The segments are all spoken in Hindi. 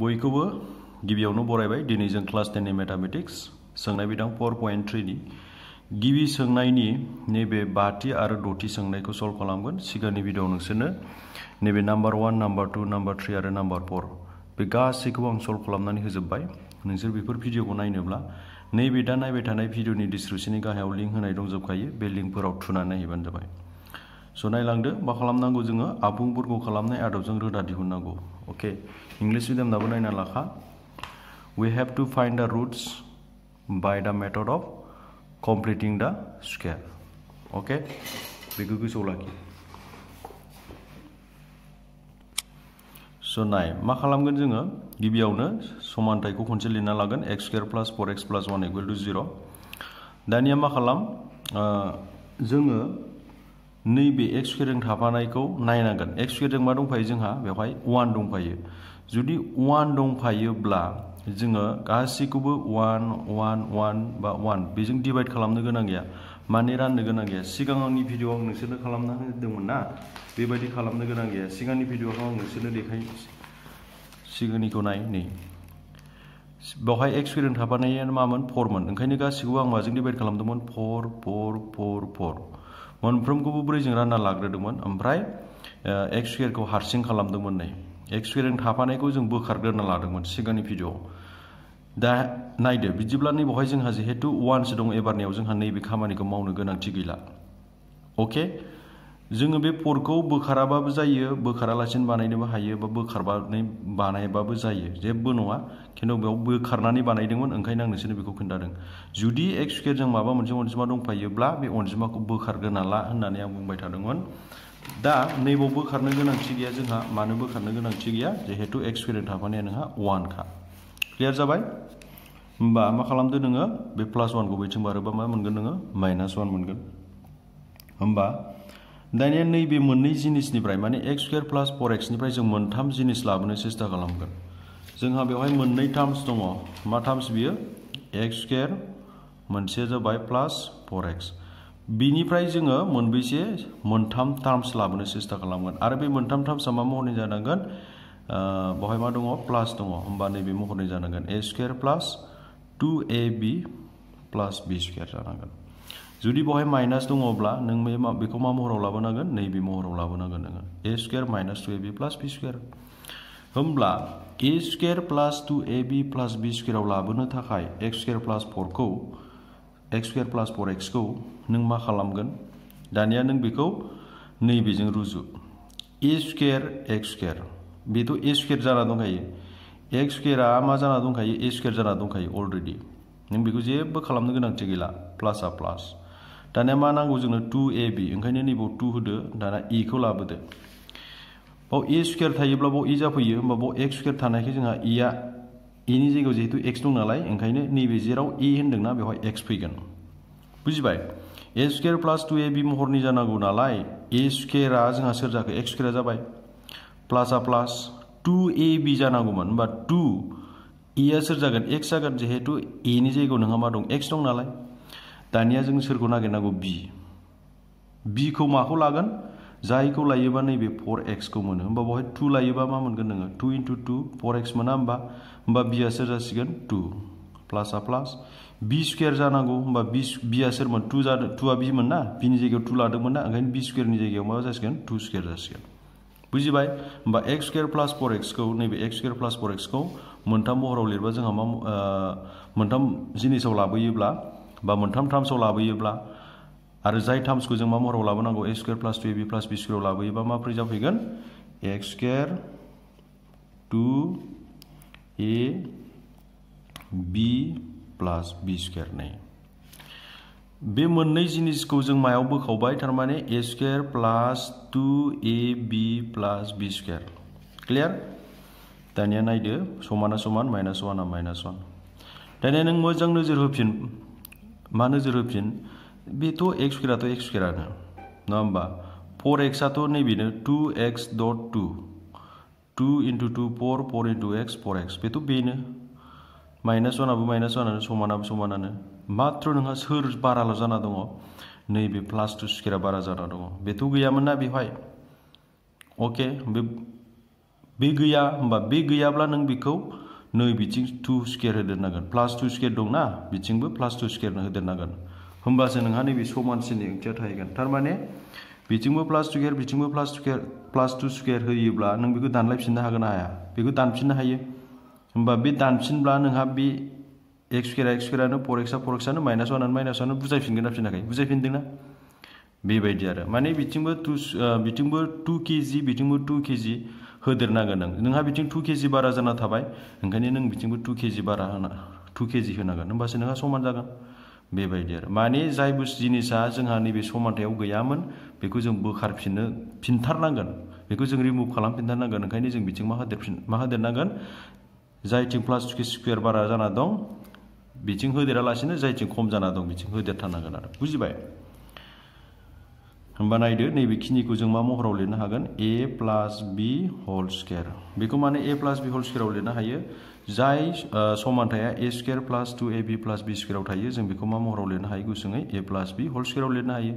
बयखौबो गिबियावनो बरायबाय दिनै जों क्लास टेननि मेथामेटिक्स सोंनाय बिदां फर पइन्ट थ्रिनि गिबि सोंनायनि नैबे बाथि आरो द'थि सोंनायखौ सल्भ खालामगोन सिगांनि भिडिअआव नोंसोरनो नैबे number one number two number three आरो नाम्बार फर बे गासैखौबो आं सल्भ खालामनानै होजोब्बाय नोंसोर बेफोर भिडिअखौ नायनोब्ला नैबे दा नायबाय थानाय भिडिअनि डिसक्रिपसननि गाहायाव लिंक होनाय दंजोबखायो बे लिंकफोराव थुनानै नायहैबानो जाबाय स' नायलांदो मा खालामनांगौ जोङो आबुं बर्ग खालामनाय आदबजों रोदा दिहुननांगौ अके इंलिश मिडियामनाबो नायना लाखा we have to find the roots by the method of completing the square okay बेखौ गोसोआव लाखि स' नाय मा खालामगोन जोङो गिबियावनो समानथायखौ खनसे लिरना लागोन x square plus four x plus one equal to zero' दानिया मा खालाम जोङो नैबे एक्स स्कुवेरजों थाफानायखौ नायनांगोन एक्स स्कुवेरजों मा दंफायो जोंहा बेवहाय वान दंफायो जुदि वान दंफायोब्ला जोङो गासैखौबो वान वान वान बा वान बेजों डिभाइड खालामनो गोनां गैया माने राननो गोनां गैया सिगां आंनि भिडिअआव आं नोंसोरनो खालामना होदोंमोन ना बेबायदि खालामनो गोनां गैया सिगांनि भिडिअखौ आं नोंसोरनो देखाय सिगांनिखौ नाय नै बेवहाय एक्स स्कुवेरजों थाफानाया मामोन फरमोन ओंखायनो गासैखौबो आं माजों डिभाइड खालामदोंमोन फर फर फर फर मोनफ्रोमखौबो ब्रैजों रानना लाग्रोदोंमोन ओमफ्राय एक्स स्कुवेरखौ हारसिं खालामदोंमोन नै एक्स स्कुवेरजों थाफानायखौ जों बोखारग्रोना लादोंमोन सिगांनि भिडिअ'आव दा नायदो बिदिब्ला नैबावहाय जोंहा जिहेतु वानसो दं एबारनियाव जोंहा नैबे खामानिखौ मावनो गोनांथि गैला अके जोङो बे परखौ बोखाराबाबो जायो बोखारालासिनो बानायनोबो हायो बा बोखारनानै बानायबाबो जायो जेबो नङा खिन्थु बेयाव बोखारनानै बानायदोंमोन ओंखायनो आं नोंसोरनो बेखौ खोन्थादों जुदि एक माबा मोनसे अनजिमा दंफायोब्ला बे अनजिमाखौ बोखारग्रोना होननानै आं बुंबाय थादोंमोन दा नैबाव बोखारनो गोनांथि गैया जोंहा मानो बोखारनो गोनांथि गैया जिहेतु एक स्कुवेरजों थाफानाया नोंहा वानखा क्लियार जाबाय होमबा मा खालामदो नोङो बे प्लास वानखौ बैथिं बारोबा मा मोनगोन नोङो माइनास वान मोनगोन होमबा दानिया नैबे मोननै जिनिसनिफ्राय माने एक्स स्कुवेर प्लास फर एक्सनिफ्राय जों मोनथाम जिनिस लाबोनो सेस्था खालामगोन जोंहा बेवहाय मोननै टार्मस दङ मा टार्मस बियो एक्स स्कुवेर मोनसेया जाबाय प्लास फर एक्स बिनिफ्राय जोङो मोनबेसे मोनथाम टार्मस लाबोनो सेस्था खालामगोन आरो बे मोनथाम टार्मसआ मा महरनि जानांगोन बेवहाय मा दङ प्लास दङ होमबा नैबे महरनि जानांगोन a square plus two a b plus b square जानांगोन जुदि बेवहाय माइनास दङब्ला नों बे बेखौ मा महराव लाबोनांगोन नैबे महराव लाबोनांगोन नोङो a square minus two a b plus b square होमब्ला a square plus two a b plus बि स्कुवेराव लाबोनो थाखाय एक्स स्कुवेर प्लास फरखौ एक्स स्कुवेर प्लास फर एक्सखौ नों मा खालामगोन दानिया नों बेखौ नैबेजों रुजु ए स्कुवेर एक्स स्कुवेर बेथ' ए स्कुवेर जाना दंखायो एक्स स्कुवेरा मा जाना दंखायो ए स्कुवेर जाना दंखायो अलरेडि नों बेखौ जेबो खालामनो गोनांथि गैला प्लासआ प्लास दाने मा नांगौ जोंनो टु ए बि ओंखायनो नैबाव टु होदो दाना इखौ लाबोदो बाव ए स्कुवेर थायोब्ला बाव इ जाफैयो होमबा बाव एक्स स्कुवेर थानायखाय जोंहा इआ इनि जायगायाव जिहेतु एक्स दं नालाय ओंखायनो नैबे जेराव ए ना बेवहाय एक्स फैगोन बुजिबाय ए स्कुवेर प्लास टु ए बि महरनि जानांगौ नालाय ए स्कुवेरा जोंहा सोर जाखो एक्स स्कुवेरा जाबाय प्लासआ प्लास टु ए बि जानांगौमोन होमबा टु इआ सोर जागोन एक्स जागोन जिहेतु एनि जायगायाव नोंहा मा दं एक्स दं नालाय दानिया जों सोरखौ नागिरनांगौ बि बिखौ माखौ लागोन जायखौ लायोबा नैबे फर एक्सखौ मोनो होमबा बहाय टु लायोबा मा मोनगोन नोङो two into two four x मोना होमबा होमबा बिया सोर जासिगोन टु प्लासआ प्लास बि स्कुवेर जानांगौ होमबा बि बिया सोरमोन टु जादों टुआ बिमोन ना बिनि जायगायाव टु लादोंमोन ना ओंखायनो बि स्कुवेरनि जायगायाव मा जासिगोन टु स्कुवेर जासिगोन बुजिबाय होमबा एक्स स्कुवेर प्लास फर एक्सखौ नैबे एक्स स्कुवेर प्लास फर एक्सखौ मोनथाम महराव लिरबा जोंहा मा मोनथाम जिनिसाव लाबोयोब्ला मोनथाम टर्म्स लाबोयोब्ला आरो जाय टर्म्स टार्म्सखौ जों मा महराव लाबोनांगौ a square plus two a b plus b square लाबोयोबा मा फै जाफैगोन x square two a b plus b square नै बे मोननै जिनिसखौ जों मायाव बोखावबाय थारमाने a square plus two a b plus b square clear दानिया नायदो समाना समान माइनास वाना माइनास वान दानिया नों मोजां नोजोर होफिन मानोजरोपिन बेथ' एक्स स्कुवेराथ' एक्स स्कुवेरानो नङा होमबा फर एक्सआथ' नैबेनो two x dot two two into two four four into x four x बेथ' बेनो माइनास वानआबो माइनास वानआनो समानआबो समानआनो मात्र नोंहा सोर बाराल' जाना दङ नैबे प्लास टु स्कुवेरा बारा जाना दङ बेथ' गैयामोन ना बेवहाय अके बे गैया होमबा बे गैयाब्ला नों बेखौ नई बिथिं टू स्केर होदेरनांगोन प्लास टू स्केर ना बिथिंबो प्लास टू स्केरनो होदेरनांगोन होमबासो नोंहा नैबे समानसिननि ओंथिया थाहैगोन थारमाने बिथिंबो प्लास टू स्केर बिथिंबो plus two square plus two square होयोब्ला नों बेखौ दानलायफिननो हागोन ना हाया बेखौ दानफिननो हायो होमबा बे दानफिनब्ला नोंहा बे एक्स स्केरा एक्स स्केरानो फर एक्सआ फर एक्सआनो माइनास वानानो माइनास वानानो बुजायफिनगोन ना फिनाखै बुजायफिनदोंना बेबायदि आरो माने बिथिंबो टु बिथिंबो टु केजि बिथिंबो टु केजि 허드나가는 नोंहा बिथिं टु केजि बारा जाना थाबाय ओंखायनो नों बिथिंबो टु केजि बारा होना टु केजि होनांगोन होमबासो नोंहा समान जागोन बेबायदि आरो माने जाय बुस्थु जिनिसा जोंहा नैबे समानथायाव गैयामोन बेखौ जों बोखारफिननो फिनथारनांगोन बेखौ जों रिमुभ खालामफिनथारनांगोन ओंखायनो जों बिथिं मा होदेरफिन मा होदेरनांगोन जायथिं प्लास स्कुवेर बारा जाना दं बिथिं होदेरालासिनो जायथिं खम जाना दं बिथिं होदेरथारनांगोन आरो बुजिबाय होमबा नायदो नैबेखिनिखौ जों मा महराव लिरनो हागोन ए प्लास बि हल स्केर बेखौ माने ए प्लास बि हल स्केराव लिरनो हायो जाय समानथाया ए square pliers two a b plus बि थायो जों बेखौ मा महराव लिरनो हायो गुसुङै ए प्लास बि हल स्केराव लिरनो हायो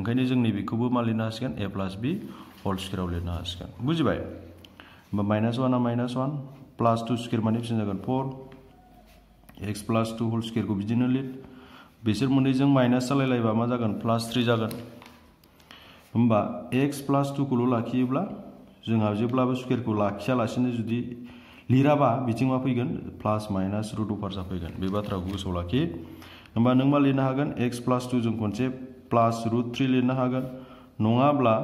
ओंखायनो जों नैबेखौबो मा लिरनो हासिगोन ए प्लास बि हल स्केराव लिरनो हासिगोन बुजिबाय होमबा माइनास वाना minus one plus two square माने बिसिबां जागोन फर एक्स प्लास टु हल स्केरखौ बिदिनो लिर मोननैजों माइनास जालायलायबा मा जागोन प्लास थ्रि जागोन होमबा एक्स प्लास टुखौल' लाखियोब्ला जोंहा जेब्लाबो स्कुवेरखौ लाखियालासिनो जुदि लिराबा बिथिं मा फैगोन प्लस माइनस रुट अभार जाफैगोन बे बाथ्राखौ गोसोआव लाखि होमबा नों मा लिरनो हागोन प्लस टू टुजों खनसे प्लस रुट थ्री लिरनो हागोन नङाब्ला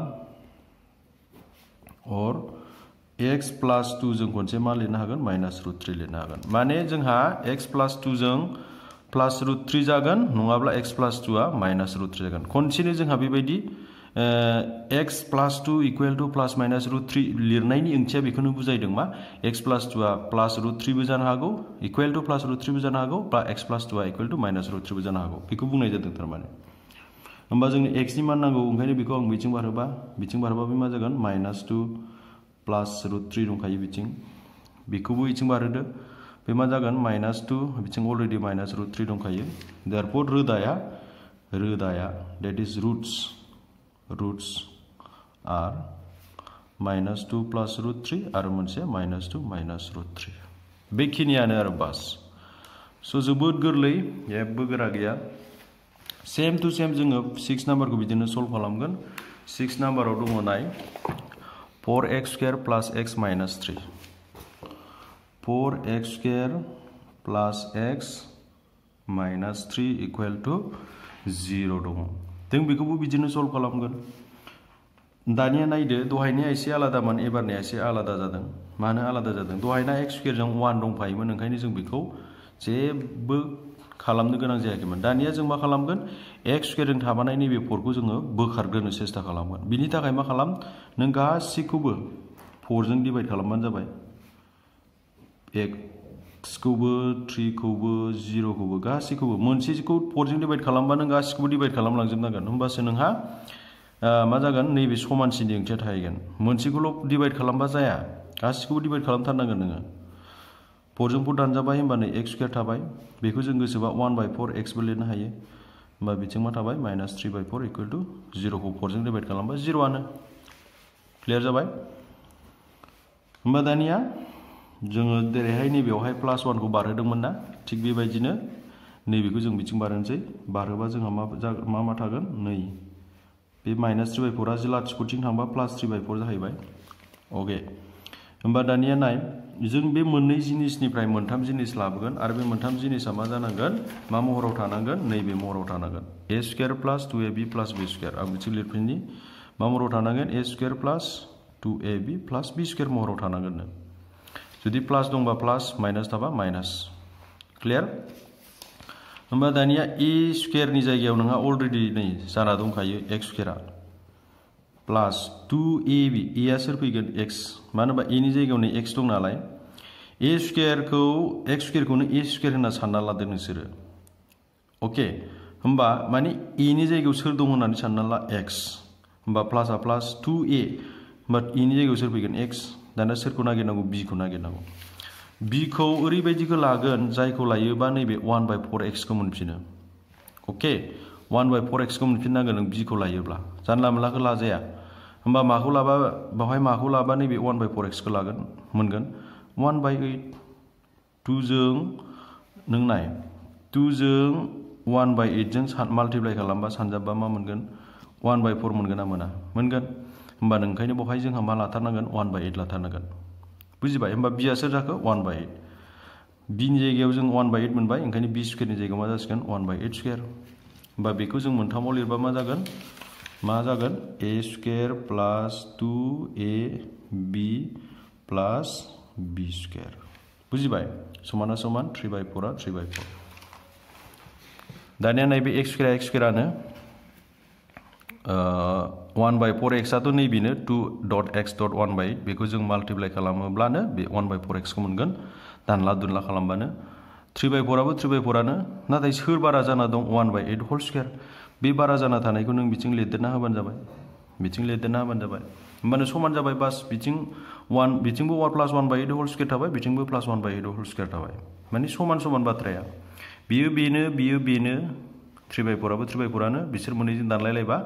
अर एक्स प्लास टुजों खनसे मा लिरनो हागोन माइनस रुट थ्री लिरनो हागोन माने जोंहा एक्स टू टुजों प्लस रुट थ्री जागोन नङाब्ला एक्स टू आ माइनस रुट थ्री जागोन खनसेनो जोंहा बेबायदि x plus two equal two plus minus root three लिरनायनि ओंथिया बेखौनो बुजायदों मा एक्स प्लास टुआ प्लास रुट थ्री जानो हागौ equal two plus root three जानो हागौ बा एक्स प्लास टुआ equal two minus root three जानो हागौ बेखौ बुंनाय जादों थारमाने होमबा जोंनो एक्सनि मान नांगौ ओंखायनो बेखौ आं बिथिं बारहोबा बिथिं बारहोबा बे मा जागोन minus two plus root three दंखायो बिथिं बेखौबो बिथिं बारहोदो बे मा जागोन माइनास टू बिथिं अलरेडि माइनास रुट थ्री दंखायो देरफर रोदाया रोदाया that is roots roots are minus 2 plus root 3 आरो मोनसे minus 2 minus root 3 बेखिनियानो आरो बास स' जोबोद गोरलै जेबो गोरा गैया सेम टु सेम जोङो सिक्स नाम्बारखौ बिदिनो सल्भ खालामगोन सिक्स नाम्बाराव दङ नाय four x square plus x minus three four x square plus x minus three equal to zero' दङ जों बेखौबो बिदिनो सल्भ खालामगोन दानिया नायदो दहायनिया एसे आलादामोन एबारनिया एसे आलादा जा मानो आलादा जादों दहायना एक्स स्कुवेरजों वान दंफायोमोन ओंखायनो जों बेखौ जेबो खालामनो गोनां जायाखैमोन दानिया जों मा खालामगोन एक्स स्कुवेरजों थाबानाय नैबे फरखौ जोङो बोखारग्रोनो सेस्था खालामगोन बिनि थाखाय मा खालाम नों गासैखौबो फरजों डिभाइड खालामबानो जाबाय एक सिक्सखौबो थ्रिखौबो जिर'खौबो गासैखौबो मोनसेखौ फरजों डिभाइड खालामबा नों गासैखौबो डिभाइड खालामलांजोबनांगोन होमबासो नोंहा मा जागोन नैबे समानसिनि ओंथिया थाहैगोन मोनसेखौल' डिभाइड खालामबा जाया गासैखौबो डिभाइड खालामथारनांगोन नोङो फरजों फर दानजाबाय होमबानो एक्स स्कुवेर थाबाय बेखौ जों गोसोबा वान बाय फर एक्सबो लिरनो हायो होमबा बिथिं मा थाबाय minus three by four equal to जिर'खौ फरजों डिभाइड खालामबा जिर'आनो क्लियार जाबाय होमबा दानिया जोङो जेरैहाय नैबेयावहाय प्लास वानखौ बारहोदोंमोन ना थिग बेबायदिनो नैबेखौ जों बिथिं बारहोनोसै बारहोबा जोंहा मा मा मा थागोन नै बे माइनास थ्रि बाय फरा जे लाथिख'थिं थांबा प्लास थ्री बाय फर जाहैबाय ओके होमबा दानिया नाय जों बे मोननै जिनिसनिफ्राय मोनथाम जिनिस लाबोगोन आरो बे मोनथाम जिनिसा मा जानांगोन मा महराव थानांगोन नैबे महराव थानांगोन a square plus two A b plus b स्कुर आं बिथिं लिरफिननि मा महराव थानांगोन a square plus two a b plus b square महराव थानांगोन Jadi plus tambah plus minus apa minus. Clear? Nomor tanya e square ni saya kira nengah already ni sana tuh kayu x square plus 2ab e asal pun ikut x mana bah ini jadi kira nih x tuh ya. e square kau x square kau nih e square nih sana lah dengan sir. Oke, hamba mana ini saya kira sir tuh nih sana lah x hamba plus a plus 2a but ini jadi kira sir pun ikut x दाना सोरखौ नागिरनांगौ बिखौ नागिरनांगौ बिखौ ओरैबायदिखौ लागोन जायखौ लायोबा नैबे वान बाय फर एक्सखौ मोनफिनो अके वान बाय फर एक्सखौ मोनफिननांगोन नों बिखौ लायोब्ला जानला मोनलाखौ लाजाया होमबा माखौ लाबा बावहाय माखौ लाबा नैबे वान बाय फर एक्सखौ लागोन मोनगोन वान बाय ओइट टुजों नों नाय टुजों वान बाय ओइटजों माल्टिप्लाइ खालामबा सानजाबबा मा मोनगोन वान बाय फर मोनगोन ना मोना मोनगोन होमबा ओंखायनो बेवहाय जोंहा मा लाथारनांगोन वान बाय एइट लाथारनांगोन बुजिबाय होमबा बिया सोर जाखो वान बाय एइट बिनि जायगायाव जों वान बाय एइट मोनबाय ओंखायनो बि स्कुवेरनि जायगायाव मा जासिगोन वान बाय एइट स्कुवेर होमबा बेखौ जों मोनथामाव लिरबा मा जागोन मा जागोन a square plus two a b plus b square बुजिबाय समाना समान थ्रि बाय फ'रा थ्रि बाय फ'र दानिया नैबे एक्स स्कुवेरा एक्स स्कुवेरानो वान बाय फर एक्सआथ' नैबेनो two dot x dot one by बेखौ जों माल्टिप्लाइ खालामोब्लानो बे वान बाय फर एक्सखौ मोनगोन दानला दुनला खालामबानो थ्रि बाय फराबो थ्रि बाय फरानो नाथाय सोर बारा जाना दं one by eight whole square बे बारा जाना थानायखौ नों बिथिं लिरदेरना होबानो जाबाय बिथिं लिरदेरना होबानो जाबाय होमबानो समान जाबाय बास बिथिं वान बिथिंबो one plus one by eight whole square थाबाय बिथिंबो प्लास one by eight whole square थाबाय माने समान समान बाथ्राया बियो बेनो बियो बेनो थ्रि बाय फराबो थ्रि बाय फरानो बिसोर मोननैजों दानलायलायबा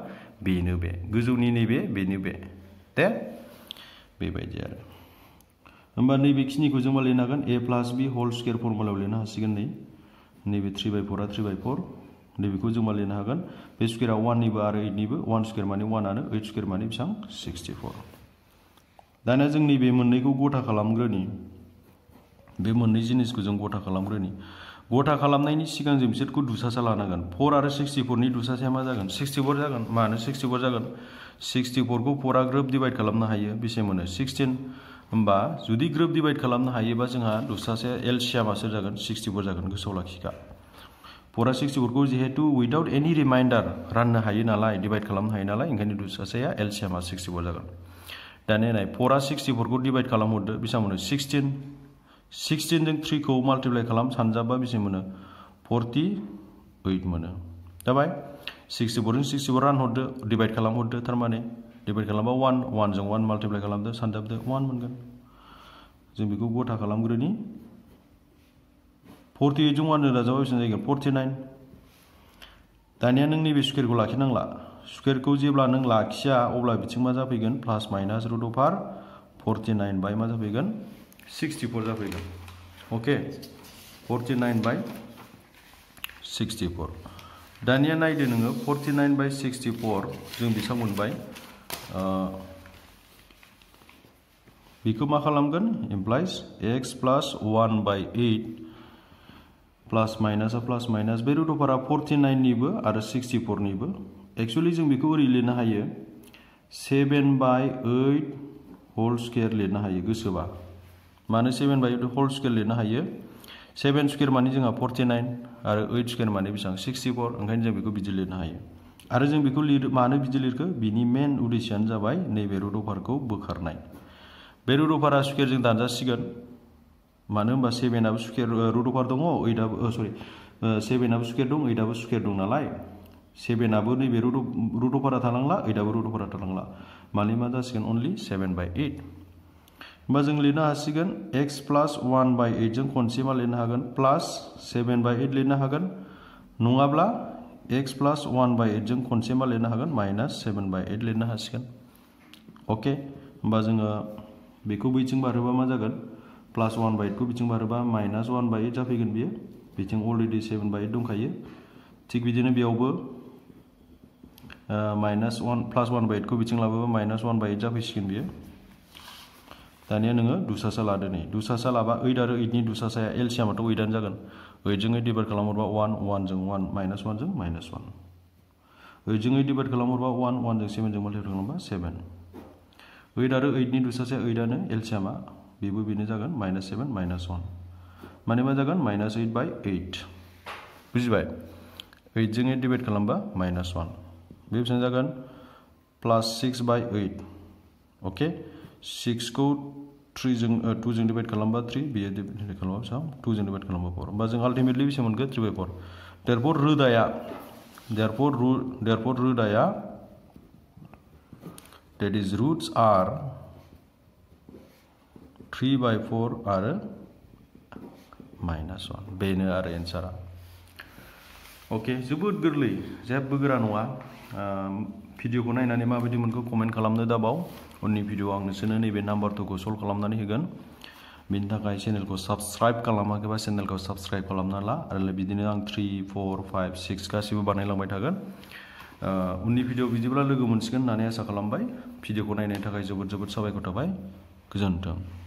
बेनो बे गोजौनि नैबे बेनो बे दे बेबायदि आरो होमबा नैबेखिनिखौ जों मा लिरनो ए प्लास बी हल स्केयार फर्मुलायाव लिरनो हासिगोन नी नैबे थ्री बाय फरा थ्रि बाय फर को जो मा लिरनो हागोन बे स्केयारा वाननिबो आरो ओइटनिबो वान स्केयार माने वानानो ओइट स्केयार मानी बेसेबां सिक्सटी फोर दाना जों नीबे को गोटा खालामग्रोनी बे मोननै जिनिसखौ जों गोटा खालामग्रोनी गोटा खालामनायनि सिगां जो बिसोरखौ दुसासा लानांगोन फर आरो सिक्सटि फरनि दुसासाया मा जागोन सिक्सटी फोर जागोन मानो सिक्सटि फर जागोन सिक्सटि फरखौ फरा ग्रोब डिभाइड खालामनो हायो बेसे मोनो सिक्सटिन होमबा जुदि ग्रोब डिभाइड खालामनो हायोबा जोंहा दुसासाया एलसिया मासो जागोन सिक्सटि फर जागोन गोसोआव लाखिखा फरा सिक्सटि फरखौ जिहेतु उइदाउट एनि रिमाइन्डार राननो हायो नालाय डिभाइड खालामनो हायो नालाय ओंखायनो सिक्सटिनजों थ्रिखौ माल्टिप्लाइ खालाम सानजाबा बेसे मोनो फर्टि ओइट मोनो जाबाय सिक्सटि फरजों सिक्सटि फर रानहरदो डिभाइड खालामहरदो थारमाने डिभाइड खालामबा वान वानजों वान माल्टिप्लाइ खालामदो सानजाबदो वान मोनगोन जों बेखौ गथा खालामग्रोनि फर्टि ओइटजों वानजों दाजाबा बेसेबां जागोन फर्टि नाइन दानिया नों नैबे स्कुवेरखौ लाखिनांला स्कुवेरखौ जेब्ला नों लाखिया अब्ला बिथिं मा जाफैगोन plus minus root of forty nine by मा जाफैगोन 64 जा फैगोन ओके 49 बाय 64 दानिया नायदो नोङो 49 बाय 64 जों बेसेबां मोनबाय बेखौ मा खालामगोन implies x plus one by eight plus माइनासा 49 माइनास बे रुट 49 फर्टि नाइननिबो आरो सिक्सटि फरनिबो एक्सुवेलि जों बेखौ ओरै लिरनो हायो सेभेन बाय ओइट हल स्केयार लिरनो हायो गोसोबा मानो सेवेन बाय हल स्केल लिरनो हायो सेभेन स्केर माने जोंहा फर्टि नाइन आरो ओइट स्केर माने बेसेबां सिक्सटि फर ओंखायनो जों बेखौ बिदि लिरनो हायो आरो जों बेखौ लिर मानो बिदि लिरखो बिनि मेन उद्देश्यआनो जाबाय नैबे रुट अभारखौ बोखारनाय बे रुट अभारा स्केरजों दानजासिगोन मानो होनबा सेभेनाबो स्केर रुट अभार दङ ओइटआबो सरि सेभेनाबो स्केर दं ओइटआबो स्केर दं नालाय सेभेनाबो नैबे रुट थालांला ओइटआबो रुट थालांला माने मा जासिगोन only seven by eight Bajang lina hasigan x plus 1 by 8 jeng konsema lina hagan plus 7 by 8 lina hagan. Nungabla x plus 1 by 8 jeng konsema lina hagan minus 7 by 8 lina hasigan. Oke, okay. bajang beku bicing baruba majagan plus 1 by 8 2 bicing baruba minus 1 by 8 jafigan biya. Bicing already 7 by 8 dong kaya. Cik bijinya biya uba. Uh, minus 1 plus 1 by 8 ku bicing laba minus 1 by 8 jafigan biya. Tanya nengah dosa salah dene. Dosa salah apa? Ida ro ini dosa saya L siam atau idan jangan. Ijeng ini berkelamur bah one one jeng one minus one jeng minus one. Ijeng ini berkelamur bah one one jeng seven jeng malah berkelamur bah seven. Ida ro ini dosa saya ida nengah L siam Bibu bini jangan minus seven minus one. Mana mana jangan minus eight by eight. Bisa baik. Ijeng ini berkelamur bah minus one. Bibu sen jangan plus six by eight. Oke. Six को सिक्सखौ थ्रिजों टुजों डिभाइड खालामबा थ्रि बेयो डिभाइड खालामबा टू जो डिवाइड खालामबा फोर होमबा जों आल्टिमेटलि बेसे मोनगोन थ्रि बाय फर रुदाया रोदाया रु देरफर रुदाया that is roots are three by four are minus one बेनो आरो एन्सारा ओके जोबोद गोरलै जेबो गोरा नङा भिडिअखौ नायनानै माबायदि मोनखौ कमेन्ट खालामनो दाबाव उननि भिडिअ आं नोंसोरनो नैबे नाम्बारटुखौ सल्भ खालामनानै होगोन बिनि थाखाय चेनेलखौ साबस्क्राइब खालामाखैबा चेनेलखौ साबस्क्राइब खालामना ला आरो बिदिनो आं थ्रि फर फाइभ सिक्स गासिबो बानायलांबाय थागोन उननि भिडिअ बिदिब्ला लोगो मोनसिगोन होननानै आसा खालामबाय भिडिअखौ नायनायनि थाखाय जोबोद जोबोद साबायखर थाबाय